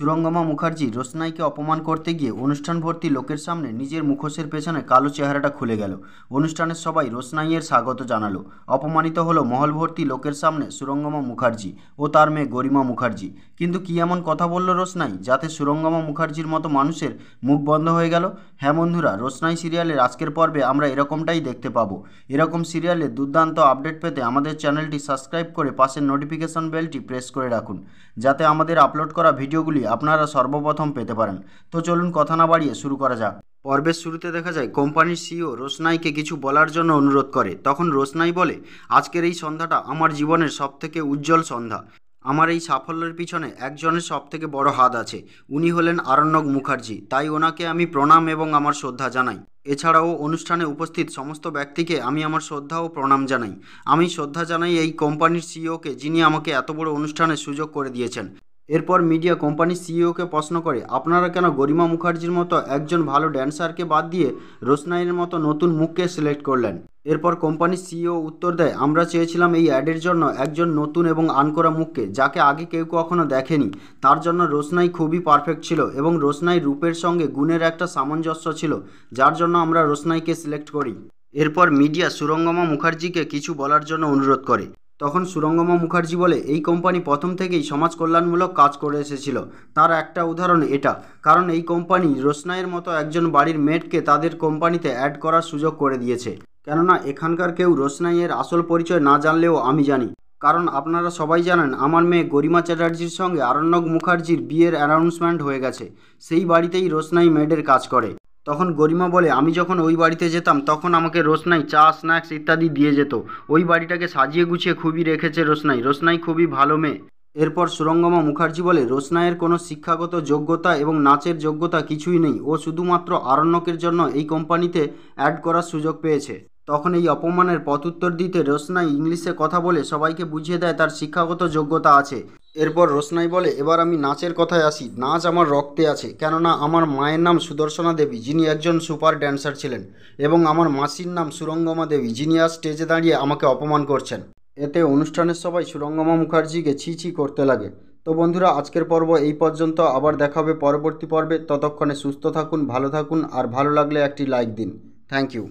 সুরঙ্গমা মুখার্জি রোশনাইকে অপমান করতে গিয়ে অনুষ্ঠান ভর্তি লোকের সামনে নিজের মুখোশের পেছনে কালো চেহারাটা খুলে গেল অনুষ্ঠানের সবাই রোশনাইয়ের স্বাগত জানালো অপমানিত হলো মহলভর্তি লোকের সামনে সুরঙ্গমা মুখার্জি ও তার মেয়ে গরিমা মুখার্জি কিন্তু কী এমন কথা বলল রোশনাই যাতে সুরঙ্গমা মুখার্জির মতো মানুষের মুখ বন্ধ হয়ে গেল হ্যাঁ বন্ধুরা রোশনাই সিরিয়ালের আজকের পর্বে আমরা এরকমটাই দেখতে পাবো এরকম সিরিয়ালের দুর্দান্ত আপডেট পেতে আমাদের চ্যানেলটি সাবস্ক্রাইব করে পাশের নোটিফিকেশন বেলটি প্রেস করে রাখুন যাতে আমাদের আপলোড করা ভিডিওগুলি আপনারা সর্বপ্রথম পেতে পারেন তো চলুন কথা না বাড়িয়ে শুরু করা যাক পর্বের শুরুতে দেখা যায় কোম্পানির সিও রোশনাইকে কিছু বলার জন্য অনুরোধ করে তখন রোশনাই বলে আজকের এই সন্ধ্যাটা আমার জীবনের সবথেকে উজ্জ্বল সন্ধ্যা আমার এই সাফল্যের পিছনে একজনের সবথেকে বড় হাত আছে উনি হলেন আরণ্যক মুখার্জি তাই ওনাকে আমি প্রণাম এবং আমার শ্রদ্ধা জানাই এছাড়াও অনুষ্ঠানে উপস্থিত সমস্ত ব্যক্তিকে আমি আমার শ্রদ্ধা ও প্রণাম জানাই আমি শ্রদ্ধা জানাই এই কোম্পানির সিইওকে যিনি আমাকে এত বড় অনুষ্ঠানের সুযোগ করে দিয়েছেন এরপর মিডিয়া কোম্পানির সিইওকে প্রশ্ন করে আপনারা কেন গরিমা মুখার্জির মতো একজন ভালো ড্যান্সারকে বাদ দিয়ে রোশনাইয়ের মতো নতুন মুখকে সিলেক্ট করলেন এরপর কোম্পানির সিইও উত্তর দেয় আমরা চেয়েছিলাম এই অ্যাডের জন্য একজন নতুন এবং আনকোরা মুখকে যাকে আগে কেউ কখনো দেখেনি তার জন্য রোশনাই খুবই পারফেক্ট ছিল এবং রোশনাই রূপের সঙ্গে গুণের একটা সামঞ্জস্য ছিল যার জন্য আমরা রোশনাইকে সিলেক্ট করি এরপর মিডিয়া সুরঙ্গমা মুখার্জিকে কিছু বলার জন্য অনুরোধ করে তখন সুরঙ্গমা মুখার্জি বলে এই কোম্পানি প্রথম থেকেই সমাজ কল্যাণমূলক কাজ করে এসেছিল তার একটা উদাহরণ এটা কারণ এই কোম্পানি রোশনাইয়ের মতো একজন বাড়ির মেটকে তাদের কোম্পানিতে অ্যাড করার সুযোগ করে দিয়েছে কেননা এখানকার কেউ রোশনাইয়ের আসল পরিচয় না জানলেও আমি জানি কারণ আপনারা সবাই জানেন আমার মেয়ে গরিমা চ্যাটার্জির সঙ্গে আরণ্যক মুখার্জির বিয়ের অ্যানাউন্সমেন্ট হয়ে গেছে সেই বাড়িতেই রোশনাই মেডের কাজ করে তখন গরিমা বলে আমি যখন ওই বাড়িতে যেতাম তখন আমাকে রোশনাই চা স্ন্যাক্স ইত্যাদি দিয়ে যেত ওই বাড়িটাকে সাজিয়ে গুছিয়ে খুবই রেখেছে রোশনাই রোশনাই খুবই ভালো মেয়ে এরপর সুরঙ্গমা মুখার্জি বলে রোশনাইয়ের কোনো শিক্ষাগত যোগ্যতা এবং নাচের যোগ্যতা কিছুই নেই ও শুধুমাত্র আরণ্যকের জন্য এই কোম্পানিতে অ্যাড করার সুযোগ পেয়েছে তখন এই অপমানের উত্তর দিতে রোশনাই ইংলিশে কথা বলে সবাইকে বুঝিয়ে দেয় তার শিক্ষাগত যোগ্যতা আছে এরপর রোশনাই বলে এবার আমি নাচের কথায় আসি নাচ আমার রক্তে আছে কেননা আমার মায়ের নাম সুদর্শনা দেবী যিনি একজন সুপার ড্যান্সার ছিলেন এবং আমার মাসির নাম সুরঙ্গমা দেবী যিনি আজ স্টেজে দাঁড়িয়ে আমাকে অপমান করছেন এতে অনুষ্ঠানের সবাই সুরঙ্গমা মুখার্জিকে ছি ছি করতে লাগে তো বন্ধুরা আজকের পর্ব এই পর্যন্ত আবার দেখা হবে পরবর্তী পর্বে ততক্ষণে সুস্থ থাকুন ভালো থাকুন আর ভালো লাগলে একটি লাইক দিন থ্যাংক ইউ